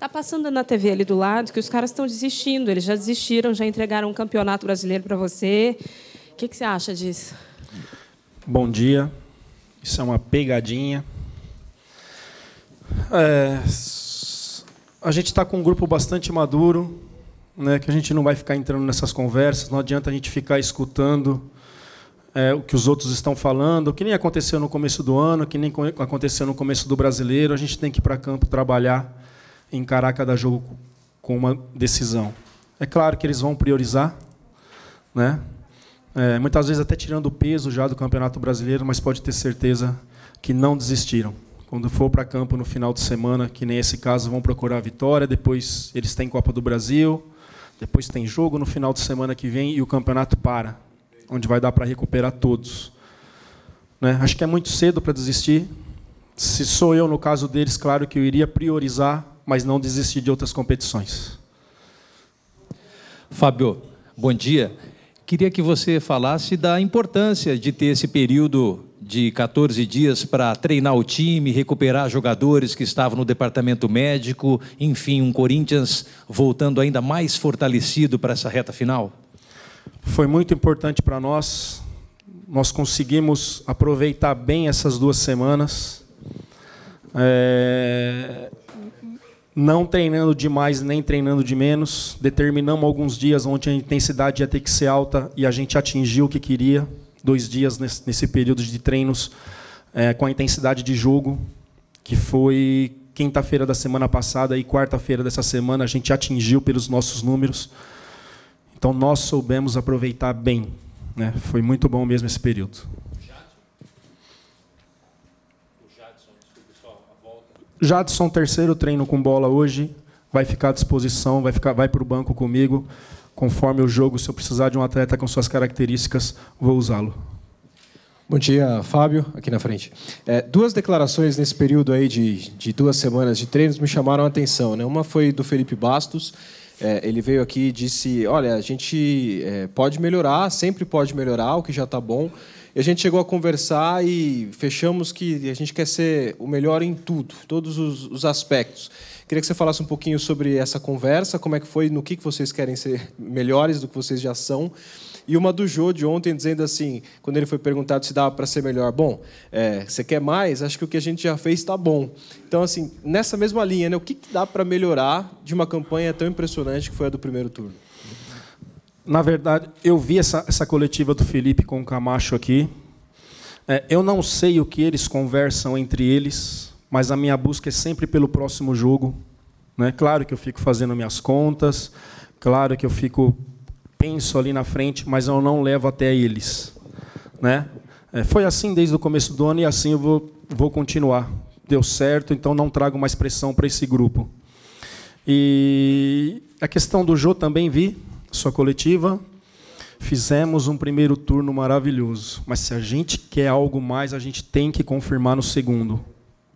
Tá passando na TV ali do lado que os caras estão desistindo. Eles já desistiram, já entregaram um campeonato brasileiro para você. O que, que você acha disso? Bom dia. Isso é uma pegadinha. É, a gente está com um grupo bastante maduro, né, que a gente não vai ficar entrando nessas conversas, não adianta a gente ficar escutando é, o que os outros estão falando, que nem aconteceu no começo do ano, que nem aconteceu no começo do brasileiro. A gente tem que ir para campo trabalhar encarar cada jogo com uma decisão. É claro que eles vão priorizar, né? É, muitas vezes até tirando o peso já do Campeonato Brasileiro, mas pode ter certeza que não desistiram. Quando for para campo no final de semana, que nem esse caso, vão procurar a vitória, depois eles têm Copa do Brasil, depois tem jogo no final de semana que vem e o campeonato para, onde vai dar para recuperar todos. Né? Acho que é muito cedo para desistir. Se sou eu, no caso deles, claro que eu iria priorizar mas não desisti de outras competições. Fábio, bom dia. Queria que você falasse da importância de ter esse período de 14 dias para treinar o time, recuperar jogadores que estavam no departamento médico, enfim, um Corinthians voltando ainda mais fortalecido para essa reta final? Foi muito importante para nós. Nós conseguimos aproveitar bem essas duas semanas. É não treinando demais nem treinando de menos. Determinamos alguns dias onde a intensidade ia ter que ser alta e a gente atingiu o que queria. Dois dias nesse, nesse período de treinos é, com a intensidade de jogo, que foi quinta-feira da semana passada e quarta-feira dessa semana, a gente atingiu pelos nossos números. Então nós soubemos aproveitar bem. Né? Foi muito bom mesmo esse período. Jadson, terceiro treino com bola hoje, vai ficar à disposição, vai, ficar, vai para o banco comigo. Conforme o jogo, se eu precisar de um atleta com suas características, vou usá-lo. Bom dia, Fábio, aqui na frente. É, duas declarações nesse período aí de, de duas semanas de treinos me chamaram a atenção. Né? Uma foi do Felipe Bastos, é, ele veio aqui e disse: Olha, a gente é, pode melhorar, sempre pode melhorar o que já está bom. E a gente chegou a conversar e fechamos que a gente quer ser o melhor em tudo, todos os, os aspectos. Queria que você falasse um pouquinho sobre essa conversa, como é que foi, no que, que vocês querem ser melhores do que vocês já são e uma do Jô de ontem dizendo assim, quando ele foi perguntado se dava para ser melhor, bom, é, você quer mais? Acho que o que a gente já fez está bom. Então, assim, nessa mesma linha, né, o que, que dá para melhorar de uma campanha tão impressionante que foi a do primeiro turno? Na verdade, eu vi essa, essa coletiva do Felipe com o Camacho aqui. É, eu não sei o que eles conversam entre eles, mas a minha busca é sempre pelo próximo jogo. Né? Claro que eu fico fazendo minhas contas, claro que eu fico penso ali na frente, mas eu não levo até eles. Né? É, foi assim desde o começo do ano e assim eu vou, vou continuar. Deu certo, então não trago mais pressão para esse grupo. E a questão do Jô também vi, sua coletiva. Fizemos um primeiro turno maravilhoso, mas se a gente quer algo mais, a gente tem que confirmar no segundo.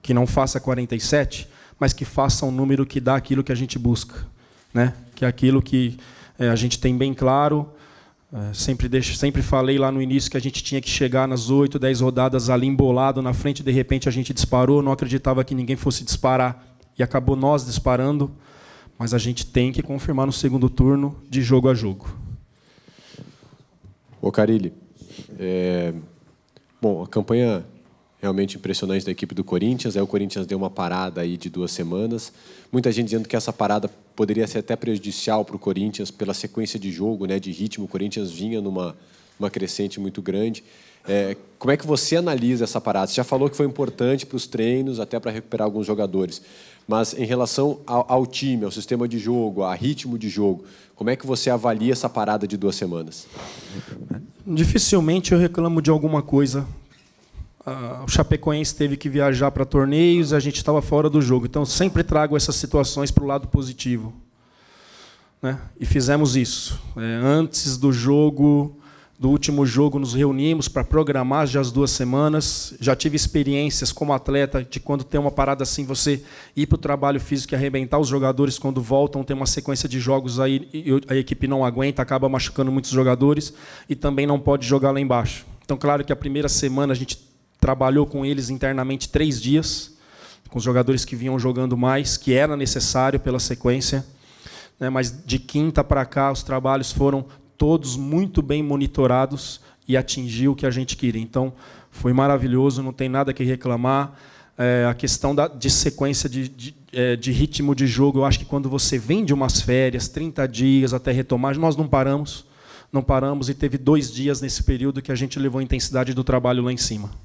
Que não faça 47, mas que faça um número que dá aquilo que a gente busca, né? Que é aquilo que é, a gente tem bem claro, é, sempre, deixo, sempre falei lá no início que a gente tinha que chegar nas oito dez rodadas ali embolado na frente, de repente a gente disparou, não acreditava que ninguém fosse disparar e acabou nós disparando, mas a gente tem que confirmar no segundo turno, de jogo a jogo. Ô Carilli, é... bom, a campanha realmente impressionante da equipe do Corinthians. Aí é, o Corinthians deu uma parada aí de duas semanas. Muita gente dizendo que essa parada poderia ser até prejudicial para o Corinthians pela sequência de jogo, né, de ritmo. O Corinthians vinha numa uma crescente muito grande. É, como é que você analisa essa parada? Você já falou que foi importante para os treinos, até para recuperar alguns jogadores. Mas em relação ao, ao time, ao sistema de jogo, ao ritmo de jogo, como é que você avalia essa parada de duas semanas? Dificilmente eu reclamo de alguma coisa o Chapecoense teve que viajar para torneios, a gente estava fora do jogo. Então, sempre trago essas situações para o lado positivo. Né? E fizemos isso. É, antes do jogo, do último jogo, nos reunimos para programar já as duas semanas. Já tive experiências como atleta de quando tem uma parada assim, você ir para o trabalho físico e arrebentar os jogadores quando voltam, tem uma sequência de jogos aí, a equipe não aguenta, acaba machucando muitos jogadores e também não pode jogar lá embaixo. Então, claro que a primeira semana a gente trabalhou com eles internamente três dias, com os jogadores que vinham jogando mais, que era necessário pela sequência. Né? Mas de quinta para cá, os trabalhos foram todos muito bem monitorados e atingiu o que a gente queria. Então, foi maravilhoso, não tem nada que reclamar. É, a questão da, de sequência de, de, é, de, ritmo de jogo, eu acho que quando você vem de umas férias, 30 dias até retomar, nós não paramos, não paramos e teve dois dias nesse período que a gente levou a intensidade do trabalho lá em cima.